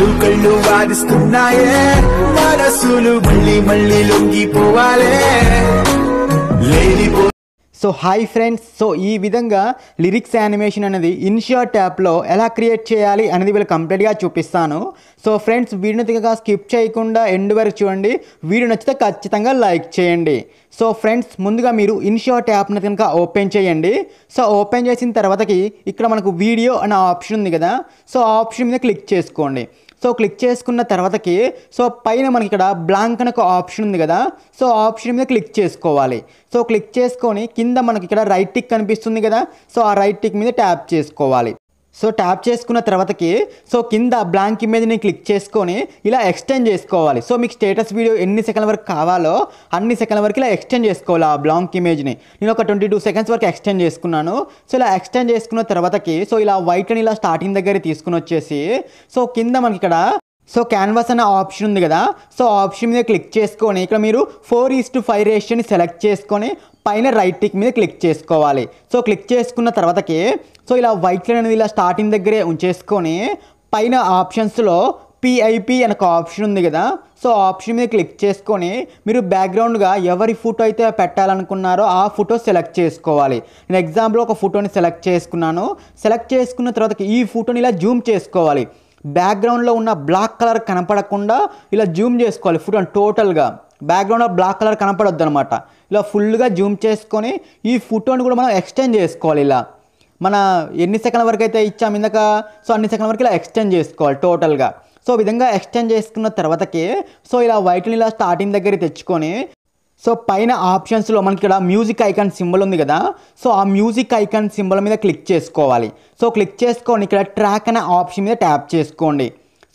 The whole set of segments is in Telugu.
కళ్ళు కళ్ళు వారిస్తున్నాయే మనసులు మళ్ళీ మళ్ళీ లొంగిపోవాలే లేనిపో సో హాయ్ ఫ్రెండ్స్ సో ఈ విధంగా లిరిక్స్ యానిమేషన్ అనేది ఇన్షియర్ ట్యాప్లో ఎలా క్రియేట్ చేయాలి అనేది వీళ్ళు కంప్లీట్గా చూపిస్తాను సో ఫ్రెండ్స్ వీడియోగా స్కిప్ చేయకుండా ఎండ్ వరకు చూడండి వీడియో నచ్చితే ఖచ్చితంగా లైక్ చేయండి సో ఫ్రెండ్స్ ముందుగా మీరు ఇన్షియర్ ట్యాప్ని కనుక ఓపెన్ చేయండి సో ఓపెన్ చేసిన తర్వాతకి ఇక్కడ మనకు వీడియో అనే ఆప్షన్ ఉంది కదా సో ఆ ఆప్షన్ మీద క్లిక్ చేసుకోండి సో క్లిక్ చేసుకున్న తర్వాతకి సో పైన మనకి ఇక్కడ బ్లాంక్ అనే ఒక ఆప్షన్ ఉంది కదా సో ఆప్షన్ మీద క్లిక్ చేసుకోవాలి సో క్లిక్ చేసుకొని కింద మనకి ఇక్కడ రైట్ టిక్ కనిపిస్తుంది కదా సో ఆ రైట్ టిక్ మీద ట్యాప్ చేసుకోవాలి సో ట్యాప్ చేసుకున్న తర్వాతకి సో కింద బ్లాంక్ ఇమేజ్ని క్లిక్ చేసుకొని ఇలా ఎక్స్టెండ్ చేసుకోవాలి సో మీకు స్టేటస్ వీడియో ఎన్ని సెకండ్ల వరకు కావాలో అన్ని సెకండ్ల వరకు ఇలా ఎక్స్టెండ్ చేసుకోవాలి ఆ బ్లాంక్ ఇమేజ్ని నేను ఒక ట్వంటీ టూ సెకండ్స్ వరకు ఎక్స్టెండ్ చేసుకున్నాను సో ఇలా ఎక్స్టెండ్ చేసుకున్న తర్వాతకి సో ఇలా వైట్ అని ఇలా స్టార్టింగ్ దగ్గర తీసుకుని వచ్చేసి సో కింద మనకి ఇక్కడ సో క్యాన్వాస్ అనే ఆప్షన్ ఉంది కదా సో ఆప్షన్ మీద క్లిక్ చేసుకొని ఇక్కడ మీరు ఫోర్ ఈస్ టు ఫైవ్ రేషియోని సెలెక్ట్ చేసుకొని పైన రైట్ టిక్ మీద క్లిక్ చేసుకోవాలి సో క్లిక్ చేసుకున్న తర్వాతకి సో ఇలా వైట్ లైన్ అనేది ఇలా స్టార్టింగ్ దగ్గరే ఉంచేసుకొని పైన ఆప్షన్స్లో పిఐపి ఒక ఆప్షన్ ఉంది కదా సో ఆప్షన్ మీద క్లిక్ చేసుకొని మీరు బ్యాక్గ్రౌండ్గా ఎవరి ఫోటో అయితే పెట్టాలనుకున్నారో ఆ ఫోటో సెలెక్ట్ చేసుకోవాలి నేను ఎగ్జాంపుల్ ఒక ఫోటోని సెలెక్ట్ చేసుకున్నాను సెలెక్ట్ చేసుకున్న తర్వాత ఈ ఫోటోని ఇలా జూమ్ చేసుకోవాలి బ్యాక్గ్రౌండ్లో ఉన్న బ్లాక్ కలర్ కనపడకుండా ఇలా జూమ్ చేసుకోవాలి ఫోటోని టోటల్గా బ్యాక్గ్రౌండ్లో బ్లాక్ కలర్ కనపడద్దు అనమాట ఇలా ఫుల్గా జూమ్ చేసుకొని ఈ ఫోటోని కూడా మనం ఎక్స్టెండ్ చేసుకోవాలి ఇలా మన ఎన్ని సెకండ్ల వరకు అయితే ఇచ్చాం ఇందాక సో అన్ని సెకండ్ల వరకు ఇలా ఎక్స్టెండ్ చేసుకోవాలి టోటల్గా సో విధంగా ఎక్స్టెండ్ చేసుకున్న తర్వాతకి సో ఇలా వైట్ని ఇలా స్టార్టింగ్ దగ్గర తెచ్చుకొని సో పైన ఆప్షన్స్లో మనకి ఇక్కడ మ్యూజిక్ ఐకాన్ సింబల్ ఉంది కదా సో ఆ మ్యూజిక్ ఐకాన్ సింబల్ మీద క్లిక్ చేసుకోవాలి సో క్లిక్ చేసుకొని ఇక్కడ ట్రాక్ అనే ఆప్షన్ మీద ట్యాప్ చేసుకోండి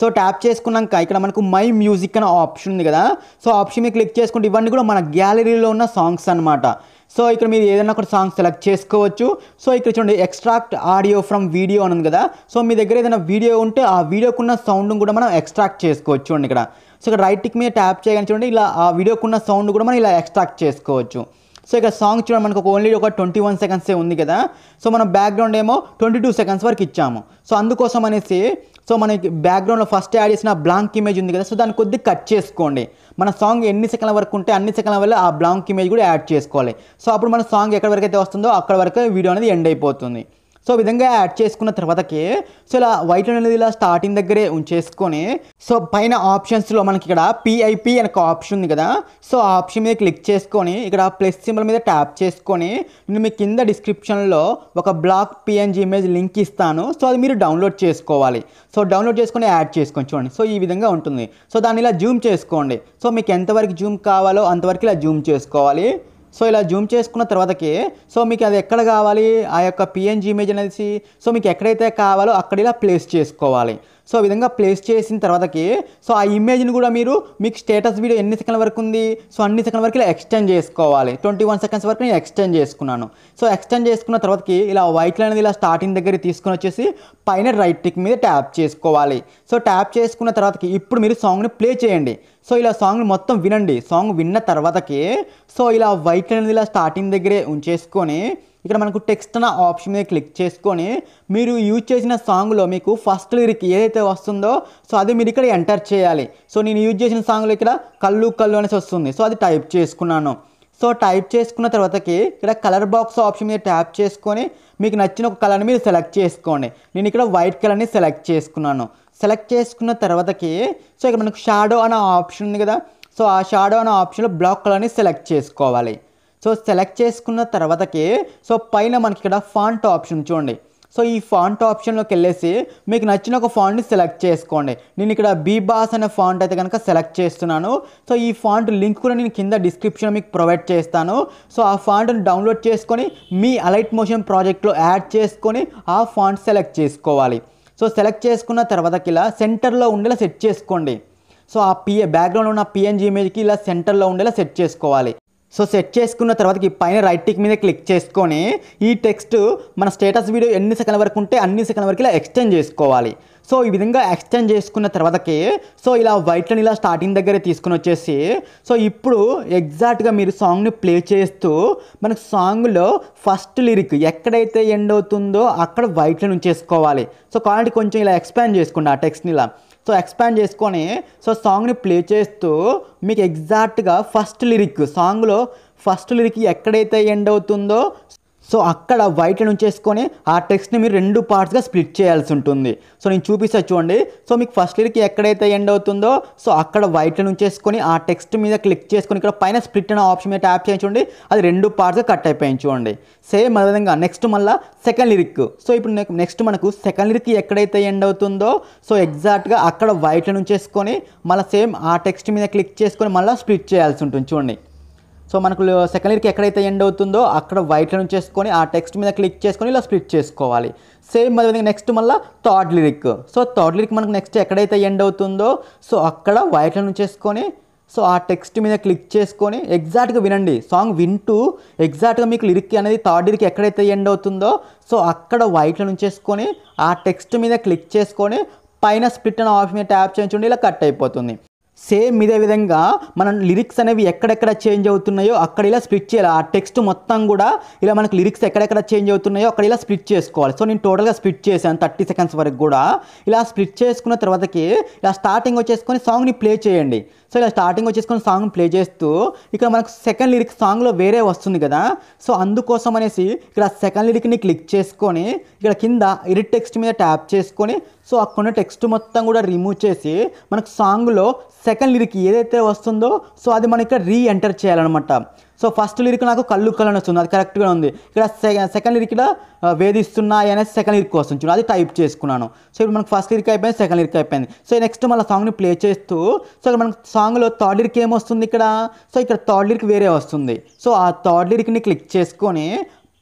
సో ట్యాప్ చేసుకున్నాక ఇక్కడ మనకు మై మ్యూజిక్ అనే ఆప్షన్ ఉంది కదా సో ఆప్షన్ మీద క్లిక్ చేసుకుంటే ఇవన్నీ కూడా మన గ్యాలరీలో ఉన్న సాంగ్స్ అనమాట సో ఇక్కడ మీరు ఏదైనా ఒక సాంగ్ సెలెక్ట్ చేసుకోవచ్చు సో ఇక్కడ చూడండి ఎక్స్ట్రాక్ట్ ఆడియో ఫ్రమ్ వీడియో అని ఉంది కదా సో మీ దగ్గర ఏదైనా వీడియో ఉంటే ఆ వీడియోకున్న సౌండ్ కూడా మనం ఎక్స్ట్రాక్ట్ చేసుకోవచ్చు అండి ఇక్కడ సో ఇక్కడ రైట్ టిక్ మీద ట్యాప్ చేయగానే చూడండి ఇలా ఆ వీడియోకున్న సౌండ్ కూడా మనం ఇలా ఎక్స్ట్రాక్ట్ చేసుకోవచ్చు సో ఇక్కడ సాంగ్ చూడండి మనకు ఓన్లీ ఒక ట్వంటీ వన్ సెకండ్సే ఉంది కదా సో మనం బ్యాక్గ్రౌండ్ ఏమో ట్వంటీ టూ సెకండ్స్ వరకు ఇచ్చాము సో అందుకోసం అనేసి సో మనకి బ్యాక్గ్రౌండ్లో ఫస్ట్ యాడ్ చేసిన బ్లాంక్ ఇమేజ్ ఉంది కదా సో దాన్ని కొద్ది కట్ చేసుకోండి మన సాంగ్ ఎన్ని సెకండ్ల వరకు ఉంటే అన్ని సెకండ్ల వల్ల ఆ బ్లాంక్ ఇమేజ్ కూడా యాడ్ చేసుకోవాలి సో అప్పుడు మన సాంగ్ ఎక్కడి వరకు అయితే వస్తుందో అక్కడ వరకు వీడియో అనేది ఎండ్ అయిపోతుంది సో విధంగా యాడ్ చేసుకున్న తర్వాతకి సో ఇలా వైట్ అనేది ఇలా స్టార్టింగ్ దగ్గరే ఉంచేసుకొని సో పైన ఆప్షన్స్లో మనకి ఇక్కడ పిఐపి అనే ఆప్షన్ ఉంది కదా సో ఆప్షన్ మీద క్లిక్ చేసుకొని ఇక్కడ ప్లస్ సింబల్ మీద ట్యాప్ చేసుకొని నేను మీ కింద డిస్క్రిప్షన్లో ఒక బ్లాక్ పిఎన్జి ఇమేజ్ లింక్ ఇస్తాను సో అది మీరు డౌన్లోడ్ చేసుకోవాలి సో డౌన్లోడ్ చేసుకొని యాడ్ చేసుకొని చూడండి సో ఈ విధంగా ఉంటుంది సో దాన్ని ఇలా జూమ్ చేసుకోండి సో మీకు ఎంతవరకు జూమ్ కావాలో అంతవరకు ఇలా జూమ్ చేసుకోవాలి సో ఇలా జూమ్ చేసుకున్న తర్వాతకి సో మీకు అది ఎక్కడ కావాలి ఆ యొక్క పిఎన్జీ ఇమేజ్ అనేసి సో మీకు ఎక్కడైతే కావాలో అక్కడ ఇలా ప్లేస్ చేసుకోవాలి సో ఆ విధంగా ప్లేస్ చేసిన తర్వాతకి సో ఆ ఇమేజ్ని కూడా మీరు మీకు స్టేటస్ వీడియో ఎన్ని సెకండ్ల వరకు ఉంది సో అన్ని సెకండ్ వరకు ఇలా ఎక్స్టెండ్ చేసుకోవాలి ట్వంటీ వన్ సెకండ్స్ వరకు నేను ఎక్స్టెండ్ చేసుకున్నాను సో ఎక్స్టెండ్ చేసుకున్న తర్వాతకి ఇలా వైట్ లైన్ ఇలా స్టార్టింగ్ దగ్గర తీసుకుని వచ్చేసి పైన రైట్ టిక్ మీద ట్యాప్ చేసుకోవాలి సో ట్యాప్ చేసుకున్న తర్వాతకి ఇప్పుడు మీరు సాంగ్ని ప్లే చేయండి సో ఇలా సాంగ్ని మొత్తం వినండి సాంగ్ విన్న తర్వాతకి సో ఇలా వైట్ లైన్ ఇలా స్టార్టింగ్ దగ్గరే ఉంచేసుకొని ఇక్కడ మనకు టెక్స్ట్ అన్న ఆప్షన్ మీద క్లిక్ చేసుకొని మీరు యూజ్ చేసిన సాంగ్లో మీకు ఫస్ట్ లిరిక్ ఏదైతే వస్తుందో సో అది మీరు ఇక్కడ ఎంటర్ చేయాలి సో నేను యూజ్ చేసిన సాంగ్లో ఇక్కడ కళ్ళు కళ్ళు అనేసి వస్తుంది సో అది టైప్ చేసుకున్నాను సో టైప్ చేసుకున్న తర్వాతకి ఇక్కడ కలర్ బాక్స్ ఆప్షన్ మీద ట్యాప్ చేసుకొని మీకు నచ్చిన ఒక కలర్ని మీరు సెలెక్ట్ చేసుకోండి నేను ఇక్కడ వైట్ కలర్ని సెలెక్ట్ చేసుకున్నాను సెలెక్ట్ చేసుకున్న తర్వాతకి సో ఇక్కడ మనకు షాడో అనే ఆప్షన్ ఉంది కదా సో ఆ షాడో అనే ఆప్షన్లో బ్లాక్ కలర్ని సెలెక్ట్ చేసుకోవాలి సో సెలెక్ట్ చేసుకున్న తర్వాతకి సో పైన మనకి ఇక్కడ ఫాంట్ ఆప్షన్ చూడండి సో ఈ ఫాంట్ ఆప్షన్లోకి వెళ్ళేసి మీకు నచ్చిన ఒక ఫాంట్ని సెలెక్ట్ చేసుకోండి నేను ఇక్కడ బీబాస్ అనే ఫాంట్ అయితే కనుక సెలెక్ట్ చేస్తున్నాను సో ఈ ఫాంట్ లింక్ కూడా నేను కింద డిస్క్రిప్షన్ మీకు ప్రొవైడ్ చేస్తాను సో ఆ ఫాంట్ని డౌన్లోడ్ చేసుకొని మీ అలైట్ మోషన్ ప్రాజెక్ట్లో యాడ్ చేసుకొని ఆ ఫాంట్ సెలెక్ట్ చేసుకోవాలి సో సెలెక్ట్ చేసుకున్న తర్వాతకి ఇలా సెంటర్లో ఉండేలా సెట్ చేసుకోండి సో ఆ పిఏ బ్యాక్గ్రౌండ్ ఉన్న పిఎన్జీ ఇమేజ్కి ఇలా సెంటర్లో ఉండేలా సెట్ చేసుకోవాలి సో సెట్ చేసుకున్న తర్వాత పైన రైట్ టిక్ మీద క్లిక్ చేసుకొని ఈ టెక్స్ట్ మన స్టేటస్ వీడియో ఎన్ని సెకండ్ల వరకు ఉంటే అన్ని సెకండ్ల వరకు ఇలా ఎక్స్టెండ్ చేసుకోవాలి సో ఈ విధంగా ఎక్స్టెండ్ చేసుకున్న తర్వాతకి సో ఇలా వైట్లను ఇలా స్టార్టింగ్ దగ్గర తీసుకుని వచ్చేసి సో ఇప్పుడు ఎగ్జాక్ట్గా మీరు సాంగ్ని ప్లే చేస్తూ మనకు సాంగ్లో ఫస్ట్ లిరిక్ ఎక్కడైతే ఎండ్ అవుతుందో అక్కడ వైట్లను ఉంచేసుకోవాలి సో కాబట్టి కొంచెం ఇలా ఎక్స్పాండ్ చేసుకున్నా ఆ టెక్స్ట్ని ఇలా సో ఎక్స్పాండ్ చేసుకొని సో సాంగ్ని ప్లే చేస్తూ మీకు ఎగ్జాక్ట్గా ఫస్ట్ లిరిక్ సాంగ్లో ఫస్ట్ లిరిక్ ఎక్కడైతే ఎండ్ అవుతుందో సో అక్కడ నుంచి ఉంచేసుకొని ఆ టెక్స్ట్ని మీరు రెండు పార్ట్స్గా స్ప్లిట్ చేయాల్సి ఉంటుంది సో నేను చూపిస్తా చూడండి సో మీకు ఫస్ట్ లీడ్కి ఎక్కడైతే ఎండ్ అవుతుందో సో అక్కడ నుంచి ఉంచేసుకొని ఆ టెక్స్ట్ మీద క్లిక్ చేసుకొని ఇక్కడ పైన స్ప్లిట్ అనే ఆప్షన్ మీద ట్యాప్ చేయించండి అది రెండు పార్ట్స్గా కట్ అయిపోయింది చూడండి సేమ్ అదేవిధంగా నెక్స్ట్ మళ్ళీ సెకండ్ లిరిక్ సో ఇప్పుడు నెక్స్ట్ మనకు సెకండ్ లిరిక్ ఎక్కడైతే ఎండ్ అవుతుందో సో ఎగ్జాక్ట్గా అక్కడ నుంచి ఉంచేసుకొని మళ్ళీ సేమ్ ఆ టెక్స్ట్ మీద క్లిక్ చేసుకొని మళ్ళీ స్ప్లిట్ చేయాల్సి ఉంటుంది చూడండి సో మనకు సెకండ్ ఇయర్కి ఎక్కడైతే ఎండ్ అవుతుందో అక్కడ వైట్ లైన్ చేసుకొని ఆ టెక్స్ట్ మీద క్లిక్ చేసుకొని ఇలా స్ప్లిట్ చేసుకోవాలి సేమ్ అదే నెక్స్ట్ మళ్ళీ third lyric so third lyric మనకు నెక్స్ట్ ఎక్కడైతే ఎండ్ అవుతుందో సో అక్కడ వైట్ లైన్ చేసుకొని సో ఆ టెక్స్ట్ మీద క్లిక్ చేసుకొని ఎగ్జాక్ట్గా వినండి సాంగ్ వింటూ ఎగ్జాక్ట్గా మీకు లిరిక్ అనేది థర్డ్ ఇయర్కి ఎక్కడైతే ఎండ్ అవుతుందో సో అక్కడ వైట్లో నుంచేసుకొని ఆ టెక్స్ట్ మీద క్లిక్ చేసుకొని పైన స్ప్లిట్ ఆఫ్ మీద ట్యాప్ చేయించుండి ఇలా కట్ అయిపోతుంది సేమ్ ఇదే విధంగా మనం లిరిక్స్ అనేవి ఎక్కడెక్కడ చేంజ్ అవుతున్నాయో అక్కడ ఇలా స్ప్లిట్ చేయాలి ఆ టెక్స్ట్ మొత్తం కూడా ఇలా మనకు లిరిక్స్ ఎక్కడెక్కడ చేంజ్ అవుతున్నాయో అక్కడ ఇలా స్ప్లిట్ చేసుకోవాలి సో నేను టోటల్గా స్ప్లిట్ చేశాను థర్టీ సెకండ్స్ వరకు కూడా ఇలా స్ప్లిట్ చేసుకున్న తర్వాతకి ఇలా స్టార్టింగ్ వచ్చేసుకొని సాంగ్ని ప్లే చేయండి సో ఇలా స్టార్టింగ్ వచ్చేసుకొని సాంగ్ ప్లే చేస్తూ ఇక్కడ మనకు సెకండ్ లిరిక్ సాంగ్లో వేరే వస్తుంది కదా సో అందుకోసం అనేసి ఇక్కడ సెకండ్ లిరిక్ని క్లిక్ చేసుకొని ఇక్కడ కింద ఎడిట్ టెక్స్ట్ మీద ట్యాప్ చేసుకొని సో అక్కడ టెక్స్ట్ మొత్తం కూడా రిమూవ్ చేసి మనకు సాంగ్లో సెకండ్ సెకండ్ లిరిక్ ఏదైతే వస్తుందో సో అది మనం ఇక్కడ రీ ఎంటర్ చేయాలన్నమాట సో ఫస్ట్ లిరిక్ నాకు కళ్ళు కళ్ళని వస్తుంది అది కరెక్ట్గా ఉంది ఇక్కడ సెకండ్ లిరిక్ ఇక్కడ వేధిస్తున్నాయి అనేది సెకండ్ లిరిక్ వస్తుంది చూడండి అది టైప్ చేసుకున్నాను సో ఇప్పుడు మనకు ఫస్ట్ లిరిక్ అయిపోయింది సెకండ్ లిరిక్ అయిపోయింది సో నెక్స్ట్ మళ్ళీ సాంగ్ని ప్లే చేస్తూ సో ఇక్కడ మనకు సాంగ్లో థర్డ్ లిరిక్ ఏమొస్తుంది ఇక్కడ సో ఇక్కడ థర్డ్ లిరిక్ వేరే వస్తుంది సో ఆ థర్డ్ లిరిక్ని క్లిక్ చేసుకొని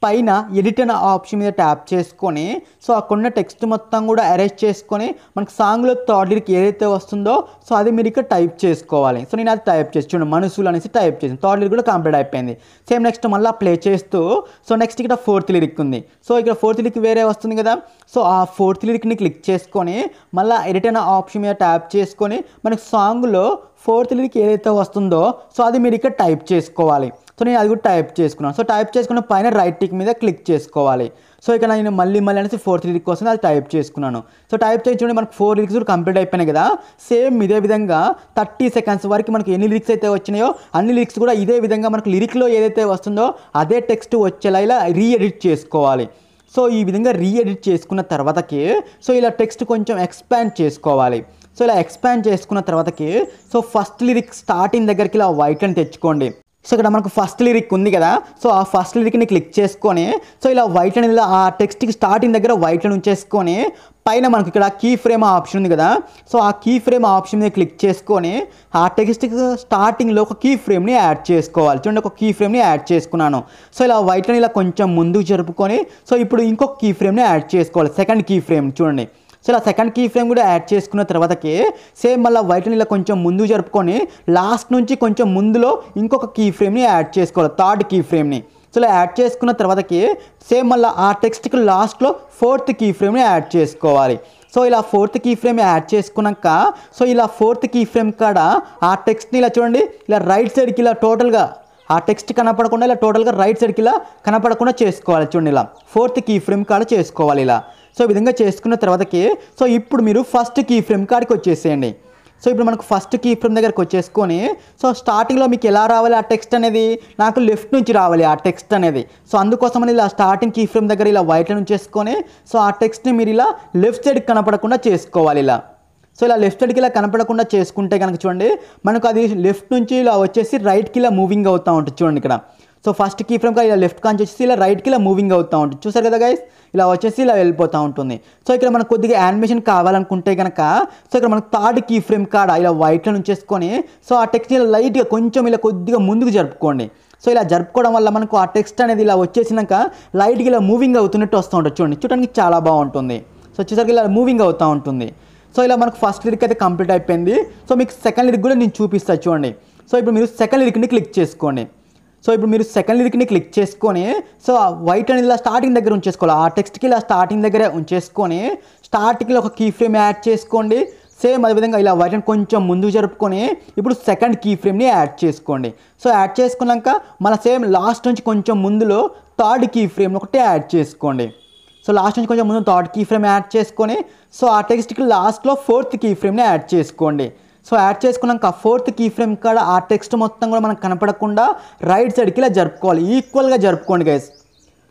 పైన ఎడిట్ అనే ఆప్షన్ మీద ట్యాప్ చేసుకొని సో అక్కడున్న టెక్స్ట్ మొత్తం కూడా అరేంజ్ చేసుకొని మనకు సాంగ్లో థర్డ్ లిరిక్ ఏదైతే వస్తుందో సో అది మీరు ఇక్కడ టైప్ చేసుకోవాలి సో నేను అది టైప్ చేసి చూడండి మనుషులు అనేసి టైప్ చేసి థర్డ్ లిరిక్ కూడా కంప్లీట్ అయిపోయింది సేమ్ నెక్స్ట్ మళ్ళీ ప్లే చేస్తూ సో నెక్స్ట్ ఇక్కడ ఫోర్త్ లిరిక్ ఉంది సో ఇక్కడ ఫోర్త్ లిరిక్ వేరే వస్తుంది కదా సో ఆ ఫోర్త్ లిరిక్ని క్లిక్ చేసుకొని మళ్ళీ ఎడిట్ అనే ఆప్షన్ మీద ట్యాప్ చేసుకొని మనకు సాంగ్లో ఫోర్త్ లిరిక్ ఏదైతే వస్తుందో సో అది మీరు ఇక్కడ టైప్ చేసుకోవాలి సో నేను అది కూడా టైప్ చేసుకున్నాను సో టైప్ చేసుకున్న పైన రైట్ టిక్ మీద క్లిక్ చేసుకోవాలి సో ఇక్కడ నేను మళ్ళీ మళ్ళీ అనేసి ఫోర్త్ లిరిక్ కోసం అది టైప్ చేసుకున్నాను సో టైప్ చేయించుకుంటే మనకు ఫోర్ లిరిక్స్ కూడా కంప్లీట్ అయిపోయినాయి కదా సేమ్ ఇదే విధంగా థర్టీ సెకండ్స్ వరకు మనకి ఎన్ని లిరిక్స్ అయితే వచ్చినాయో అన్ని లిరిక్స్ కూడా ఇదే విధంగా మనకు లిరిక్లో ఏదైతే వస్తుందో అదే టెక్స్ట్ వచ్చేలా ఇలా రీఎడిట్ చేసుకోవాలి సో ఈ విధంగా రీఎడిట్ చేసుకున్న తర్వాతకి సో ఇలా టెక్స్ట్ కొంచెం ఎక్స్పాండ్ చేసుకోవాలి సో ఇలా ఎక్స్పాండ్ చేసుకున్న తర్వాతకి సో ఫస్ట్ లిరిక్ స్టార్టింగ్ దగ్గరికి ఇలా వైట్ అని తెచ్చుకోండి సో ఇక్కడ మనకు ఫస్ట్ లిరిక్ ఉంది కదా సో ఆ ఫస్ట్ లిరిక్ని క్లిక్ చేసుకొని సో ఇలా వైట్ అని ఆ టెక్స్ట్కి స్టార్టింగ్ దగ్గర వైట్లను ఉంచేసుకొని పైన మనకు ఇక్కడ కీ ఫ్రేమ్ ఆప్షన్ ఉంది కదా సో ఆ కీ ఫ్రేమ్ ఆప్షన్ మీద క్లిక్ చేసుకొని ఆ టెక్స్ట్కి స్టార్టింగ్లో ఒక కీ ఫ్రేమ్ని యాడ్ చేసుకోవాలి చూడండి ఒక కీ ఫ్రేమ్ని యాడ్ చేసుకున్నాను సో ఇలా వైట్ని ఇలా కొంచెం ముందుకు జరుపుకొని సో ఇప్పుడు ఇంకొక కీ ఫ్రేమ్ని యాడ్ చేసుకోవాలి సెకండ్ కీ ఫ్రేమ్ చూడండి సో ఇలా సెకండ్ కీ ఫ్రేమ్ కూడా యాడ్ చేసుకున్న తర్వాతకి సేమ్ మళ్ళీ వైట్ ఇలా కొంచెం ముందు జరుపుకొని లాస్ట్ నుంచి కొంచెం ముందులో ఇంకొక కీ ఫ్రేమ్ని యాడ్ చేసుకోవాలి థర్డ్ కీ ఫ్రేమ్ని సో ఇలా యాడ్ చేసుకున్న తర్వాతకి సేమ్ మళ్ళీ ఆ టెక్స్ట్కి లాస్ట్లో ఫోర్త్ కీ ఫ్రేమ్ని యాడ్ చేసుకోవాలి సో ఇలా ఫోర్త్ కీ ఫ్రేమ్ యాడ్ చేసుకున్నాక సో ఇలా ఫోర్త్ కీ ఫ్రేమ్ కాడ ఆ టెక్స్ట్ని ఇలా చూడండి ఇలా రైట్ సైడ్కి ఇలా టోటల్గా ఆ టెక్స్ట్ కనపడకుండా ఇలా టోటల్గా రైట్ సైడ్కి ఇలా కనపడకుండా చేసుకోవాలి చూడండి ఇలా ఫోర్త్ కీ ఫ్రేమ్ కాడ చేసుకోవాలి ఇలా సో ఈ విధంగా చేసుకున్న తర్వాతకి సో ఇప్పుడు మీరు ఫస్ట్ కీ ఫ్రేమ్ కాడికి వచ్చేసేయండి సో ఇప్పుడు మనకు ఫస్ట్ కీ ఫ్రేమ్ దగ్గరకు వచ్చేసుకొని సో స్టార్టింగ్లో మీకు ఎలా రావాలి ఆ టెక్స్ట్ అనేది నాకు లెఫ్ట్ నుంచి రావాలి ఆ టెక్స్ట్ అనేది సో అందుకోసం ఇలా స్టార్టింగ్ కీ ఫ్రేమ్ దగ్గర ఇలా వైట్ నుంచి చేసుకొని సో ఆ టెక్స్ట్ని మీరు ఇలా లెఫ్ట్ సైడ్ కనపడకుండా చేసుకోవాలి ఇలా సో ఇలా లెఫ్ట్ సైడ్కి ఇలా కనపడకుండా చేసుకుంటే కనుక చూడండి మనకు అది లెఫ్ట్ నుంచి ఇలా వచ్చేసి రైట్కి ఇలా మూవింగ్ అవుతూ ఉంటుంది చూడండి ఇక్కడ సో ఫస్ట్ కీ ఫ్రేమ్ ఫ్రేమ్గా ఇలా లెఫ్ట్ కాంచి వచ్చేసి ఇలా రైట్కి ఇలా మూవింగ్ అవుతూ ఉంటుంది చూసారు కదా గైస్ ఇలా వచ్చేసి ఇలా వెళ్ళిపోతూ ఉంటుంది సో ఇక్కడ మనకు కొద్దిగా యానిమేషన్ కావాలనుకుంటే కనుక సో ఇక్కడ మనకు థర్డ్ కీ ఫ్రేమ్ కాడ ఇలా వైట్లో వేసుకొని సో ఆ టెక్స్ట్ ఇలా లైట్గా కొంచెం ఇలా కొద్దిగా ముందుకు జరుపుకోండి సో ఇలా జరుపుకోవడం వల్ల మనకు ఆ టెక్స్ట్ అనేది ఇలా వచ్చేసినాక లైట్గా ఇలా మూవింగ్ అవుతున్నట్టు వస్తూ ఉంటుంది చూడండి చూడడానికి చాలా బాగుంటుంది సో వచ్చేసరికి ఇలా మూవింగ్ అవుతూ ఉంటుంది సో ఇలా మనకు ఫస్ట్ లిరిక్ అయితే కంప్లీట్ అయిపోయింది సో మీకు సెకండ్ లిరిక్ కూడా నేను చూపిస్తాను చూడండి సో ఇప్పుడు మీరు సెకండ్ లిరిక్ని క్లిక్ చేసుకోండి సో ఇప్పుడు మీరు సెకండ్ లిరిక్ని క్లిక్ చేసుకొని సో ఆ వైట్ అనేది ఇలా స్టార్టింగ్ దగ్గర ఉంచేసుకోవాలి ఆ టెక్స్ట్కి ఇలా స్టార్టింగ్ దగ్గర ఉంచేసుకొని స్టార్టింగ్లో ఒక కీ ఫ్రేమ్ యాడ్ చేసుకోండి సేమ్ అదేవిధంగా ఇలా వైట్ కొంచెం ముందు జరుపుకొని ఇప్పుడు సెకండ్ కీ ఫ్రేమ్ని యాడ్ చేసుకోండి సో యాడ్ చేసుకున్నాక మన సేమ్ లాస్ట్ నుంచి కొంచెం ముందులో థర్డ్ కీ ఫ్రేమ్ ఒకటి యాడ్ చేసుకోండి సో లాస్ట్ నుంచి కొంచెం ముందు థర్డ్ కీ ఫ్రేమ్ యాడ్ చేసుకొని సో ఆ టెక్స్ట్కి లాస్ట్లో ఫోర్త్ కీ ఫ్రేమ్ని యాడ్ చేసుకోండి సో యాడ్ చేసుకున్నాక ఫోర్త్ కీ ఫ్రేమ్ కాడ ఆ టెక్స్ట్ మొత్తం కూడా మనకు కనపడకుండా రైట్ సైడ్కి ఇలా జరుపుకోవాలి ఈక్వల్గా జరుపుకోండి గైస్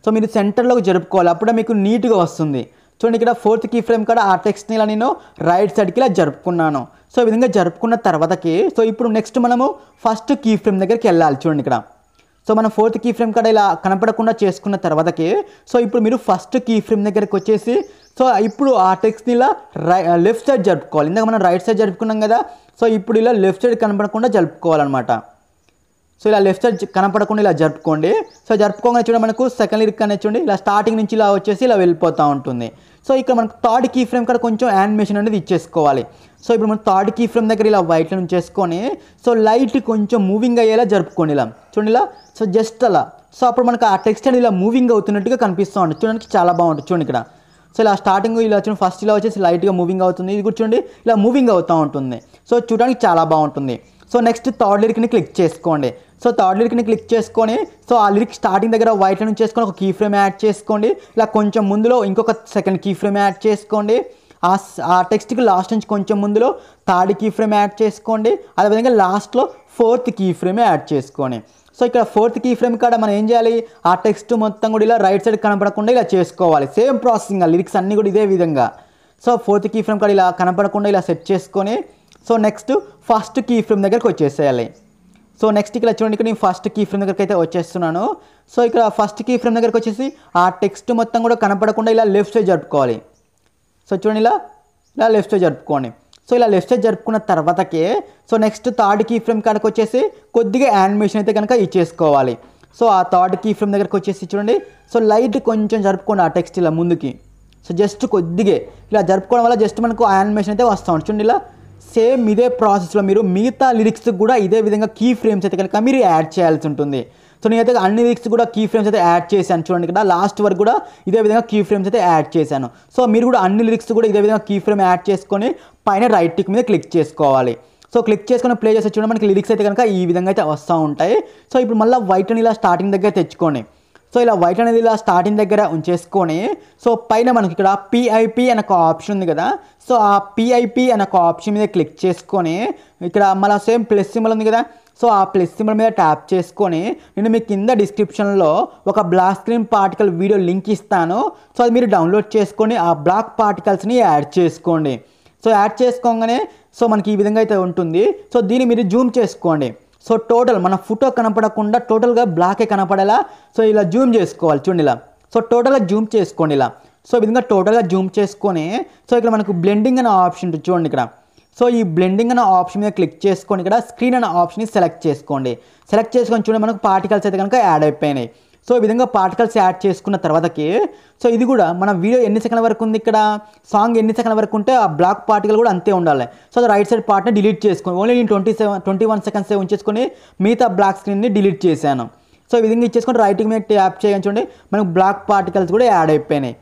సో మీరు సెంటర్లోకి జరుపుకోవాలి అప్పుడే మీకు నీట్గా వస్తుంది చూడండి ఇక్కడ ఫోర్త్ కీ ఫ్రేమ్ కాడ ఆ టెక్స్ట్ని ఇలా నేను రైట్ సైడ్కి ఇలా జరుపుకున్నాను సో ఈ విధంగా జరుపుకున్న తర్వాతకి సో ఇప్పుడు నెక్స్ట్ మనము ఫస్ట్ కీ ఫ్రేమ్ దగ్గరికి వెళ్ళాలి చూడండి ఇక్కడ సో మనం ఫోర్త్ కీ ఫ్రేమ్ కూడా ఇలా కనపడకుండా చేసుకున్న తర్వాతకి సో ఇప్పుడు మీరు ఫస్ట్ కీ ఫ్రేమ్ దగ్గరికి వచ్చేసి సో ఇప్పుడు ఆ టెక్స్ట్ని ఇలా లెఫ్ట్ సైడ్ జరుపుకోవాలి ఇందాక మనం రైట్ సైడ్ జరుపుకున్నాం కదా సో ఇప్పుడు ఇలా లెఫ్ట్ సైడ్ కనపడకుండా జరుపుకోవాలన్నమాట సో ఇలా లెఫ్ట్ సైడ్ కనపడకుండా ఇలా జరుపుకోండి సో జరుపుకోగానే చూడండి మనకు సెకండ్ లిరిక్ అనేది చూడండి ఇలా స్టార్టింగ్ నుంచి ఇలా వచ్చేసి ఇలా వెళ్ళిపోతూ ఉంటుంది సో ఇక్కడ మనకు థర్డ్ కీ ఫ్రేమ్ కూడా కొంచెం యానిమేషన్ అనేది ఇచ్చేసుకోవాలి సో ఇప్పుడు మనం థర్డ్ కీ ఫ్రేమ్ దగ్గర ఇలా వైట్ లైన్ చేసుకొని సో లైట్ కొంచెం మూవింగ్ అయ్యేలా జరుపుకోండి ఇలా చూడండి ఇలా సో జస్ట్ అలా సో అప్పుడు మనకు ఆ టెక్స్ట్ అనేది ఇలా మూవింగ్ అవుతున్నట్టుగా కనిపిస్తూ ఉంటుంది చూడడానికి చాలా బాగుంటుంది చూడండి ఇక్కడ సో ఇలా స్టార్టింగ్ ఇలా వచ్చిన ఫస్ట్ ఇలా వచ్చేసి లైట్గా మూవింగ్ అవుతుంది ఇది కూర్చోండి ఇలా మూవింగ్ అవుతూ ఉంటుంది సో చూడడానికి చాలా బాగుంటుంది సో నెక్స్ట్ థర్డ్ లిరిక్ని క్లిక్ చేసుకోండి సో థర్డ్ లిరిక్ని క్లిక్ చేసుకొని సో ఆ లిరిక్ స్టార్టింగ్ దగ్గర వైట్ లైన్ చేసుకొని ఒక కీ ఫ్రేమ్ యాడ్ చేసుకోండి ఇలా కొంచెం ముందులో ఇంకొక సెకండ్ కీ ఫ్రేమ్ యాడ్ చేసుకోండి ఆ ఆ టెక్స్ట్కి లాస్ట్ నుంచి కొంచెం ముందులో థర్డ్ కీ ఫ్రేమ్ యాడ్ చేసుకోండి అదేవిధంగా లాస్ట్లో ఫోర్త్ కీ ఫ్రేమ్ యాడ్ చేసుకోండి సో ఇక్కడ ఫోర్త్ కీ ఫ్రేమ్ కాడ మనం ఏం చేయాలి ఆ టెక్స్ట్ మొత్తం కూడా ఇలా రైట్ సైడ్ కనపడకుండా ఇలా చేసుకోవాలి సేమ్ ప్రాసెసింగ్ ఆ లిరిక్స్ అన్నీ కూడా ఇదే విధంగా సో ఫోర్త్ కీ ఫ్రేమ్ కాడ ఇలా కనపడకుండా ఇలా సెట్ చేసుకొని so next first keyframe దగ్గరకు వచ్చేసేయాలి సో నెక్స్ట్ ఇక్కడ చూడండి ఇక్కడ నేను ఫస్ట్ కీ ఫ్రేమ్ దగ్గరకు అయితే వచ్చేస్తున్నాను సో ఇక్కడ ఫస్ట్ కీ ఫ్రేమ్ దగ్గరకు వచ్చేసి ఆ టెక్స్ట్ మొత్తం కూడా కనపడకుండా ఇలా లెఫ్ట్ సైడ్ జరుపుకోవాలి సో చూడండి ఇలా ఇలా లెఫ్ట్ సైడ్ జరుపుకోండి సో ఇలా లెఫ్ట్ సైడ్ జరుపుకున్న తర్వాతకే so next third keyframe కనుక వచ్చేసి కొద్దిగా యానిమేషన్ అయితే కనుక ఇచ్చేసుకోవాలి సో ఆ థర్డ్ కీ ఫ్రేమ్ దగ్గరకు వచ్చేసి చూడండి సో లైట్ కొంచెం జరుపుకోండి ఆ టెక్స్ట్ ఇలా ముందుకి సో జస్ట్ కొద్దిగే ఇలా జరుపుకోవడం వల్ల జస్ట్ మనకు యానిమేషన్ అయితే వస్తూ ఉంటుంది చూడండి ఇలా సేమ్ ఇదే ప్రాసెస్లో మీరు మిగతా లిరిక్స్ కూడా ఇదే విధంగా కీ ఫ్రేమ్స్ అయితే కనుక మీరు యాడ్ చేయాల్సి ఉంటుంది సో నేనైతే అన్ని వీక్స్ కూడా కీ ఫ్రేమ్స్ అయితే యాడ్ చేశాను చూడండి కదా లాస్ట్ వరకు కూడా ఇదే విధంగా కీ ఫ్రేమ్స్ అయితే యాడ్ చేశాను సో మీరు కూడా అన్ని లిరిక్స్ కూడా ఇదే విధంగా కీ ఫ్రేమ్ యాడ్ చేసుకొని పైన రైట్ టిక్ మీద క్లిక్ చేసుకోవాలి సో క్లిక్ చేసుకుని ప్లే చేసే చూడండి మనకి లిరిక్స్ అయితే కనుక ఈ విధంగా అయితే వస్తూ ఉంటాయి సో ఇప్పుడు మళ్ళీ వైట్ అని ఇలా స్టార్టింగ్ దగ్గర తెచ్చుకోండి సో ఇలా వైట్ అనేది ఇలా స్టార్టింగ్ దగ్గర ఉంచేసుకొని సో పైన మనకి ఇక్కడ పిఐపి అనే ఒక ఆప్షన్ ఉంది కదా సో ఆ పిఐపి అనే ఒక ఆప్షన్ మీద క్లిక్ చేసుకొని ఇక్కడ మళ్ళీ సేమ్ ప్లస్ సింబల్ ఉంది కదా సో ఆ ప్లస్ సింబల్ మీద ట్యాప్ చేసుకొని నేను మీ కింద డిస్క్రిప్షన్లో ఒక black screen particle video link ఇస్తాను సో అది మీరు డౌన్లోడ్ చేసుకొని ఆ బ్లాక్ పార్టికల్స్ని యాడ్ చేసుకోండి సో యాడ్ చేసుకోగానే సో మనకి ఈ విధంగా అయితే ఉంటుంది సో దీన్ని మీరు జూమ్ చేసుకోండి సో టోటల్ మన ఫోటో కనపడకుండా టోటల్గా బ్లాకే కనపడేలా సో ఇలా జూమ్ చేసుకోవాలి చూడండి ఇలా సో టోటల్గా జూమ్ చేసుకోండి ఇలా సో ఈ విధంగా టోటల్గా జూమ్ చేసుకొని సో ఇక్కడ మనకు బ్లెండింగ్ అనే ఆప్షన్ చూడండి ఇక్కడ సో ఈ బ్లెండింగ్ అనే ఆప్షన్ మీద క్లిక్ చేసుకొని ఇక్కడ స్క్రీన్ అనే ఆప్షన్ని సెలెక్ట్ చేసుకోండి సెలెక్ట్ చేసుకొని చూడండి మనకు పార్టికల్స్ అయితే కనుక యాడ్ అయిపోయినాయి సో ఈ విధంగా పార్టికల్స్ యాడ్ చేసుకున్న తర్వాతకి సో ఇది కూడా మన వీడియో ఎన్ని సెకండ్ల వరకు ఉంది ఇక్కడ సాంగ్ ఎన్ని సెకండ్ల వరకు ఉంటే ఆ బ్లాక్ పార్టికల్ కూడా అంతే ఉండాలి సో అది రైట్ సైడ్ పార్ట్ని డిలీట్ చేసుకుని ఓన్లీ నేను twenty seven twenty one seconds ఉంచేసుకొని మిగతా బ్లాక్ స్క్రీన్ని డిలీట్ చేశాను సో ఈ విధంగా ఇచ్చేసుకొని రైటింగ్ మీద ట్యాప్ చేయించండి మనకు బ్లాక్ పార్టికల్స్ కూడా యాడ్ అయిపోయినాయి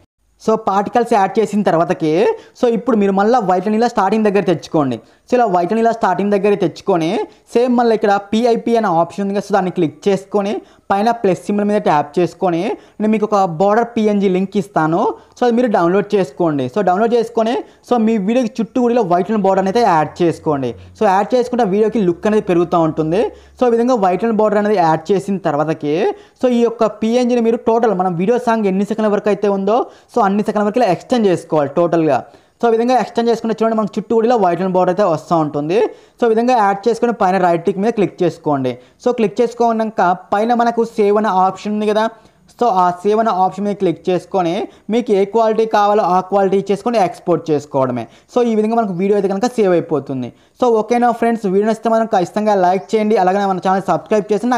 సో పార్టికల్స్ యాడ్ చేసిన తర్వాతకి సో ఇప్పుడు మీరు మళ్ళీ వైట్ నీళ్ళ స్టార్టింగ్ దగ్గర తెచ్చుకోండి సో ఇలా వైట్ నీళ్ళ స్టార్టింగ్ దగ్గర తెచ్చుకొని సేమ్ మళ్ళీ ఇక్కడ పిఐపి అనే ఆప్షన్ ఉంది కదా సో దాన్ని క్లిక్ చేసుకొని పైన ప్లస్ సింబల్ మీద ట్యాప్ చేసుకొని నేను మీకు ఒక బార్డర్ పిఎన్జీ లింక్ ఇస్తాను సో అది మీరు డౌన్లోడ్ చేసుకోండి సో డౌన్లోడ్ చేసుకొని సో మీ వీడియోకి చుట్టూ కూడా వైట్ అండ్ బార్డర్ అనేది యాడ్ చేసుకోండి సో యాడ్ చేసుకుంటే వీడియోకి లుక్ అనేది పెరుగుతూ ఉంటుంది సో ఈ విధంగా వైట్ అండ్ బార్డర్ అనేది యాడ్ చేసిన తర్వాతకి సో ఈ యొక్క పిఎన్జీని మీరు టోటల్ మనం వీడియో సాంగ్ ఎన్ని సెకండ్ల వరకు అయితే ఉందో సో అన్ని సెకండ్ల వరకు ఇలా ఎక్స్టెండ్ చేసుకోవాలి టోటల్గా సో విధంగా ఎక్స్టెండ్ చేసుకుని చూడండి మనకు చుట్టూ కూడా వైట్ అండ్ బోర్డర్ అయితే వస్తూ ఉంటుంది సో విధంగా యాడ్ చేసుకుని పైన రైట్ టిక్ మీద క్లిక్ చేసుకోండి సో క్లిక్ చేసుకున్నాక పైన మనకు సేవ్ అనే ఆప్షన్ ఉంది కదా సో ఆ సేవ్ అనే ఆప్షన్ మీద క్లిక్ చేసుకొని మీకు ఏ క్వాలిటీ కావాలో ఆ క్వాలిటీ ఇచ్చేసుకొని ఎక్స్పోర్ట్ చేసుకోవడమే సో ఈ విధంగా మనకు వీడియో అయితే కనుక సేవ్ అయిపోతుంది సో ఓకేనా ఫ్రెండ్స్ వీడియో నచ్చితే మనం ఖచ్చితంగా లైక్ చేయండి అలాగే మన ఛానల్ సబ్స్క్రైబ్ చేసి నాకు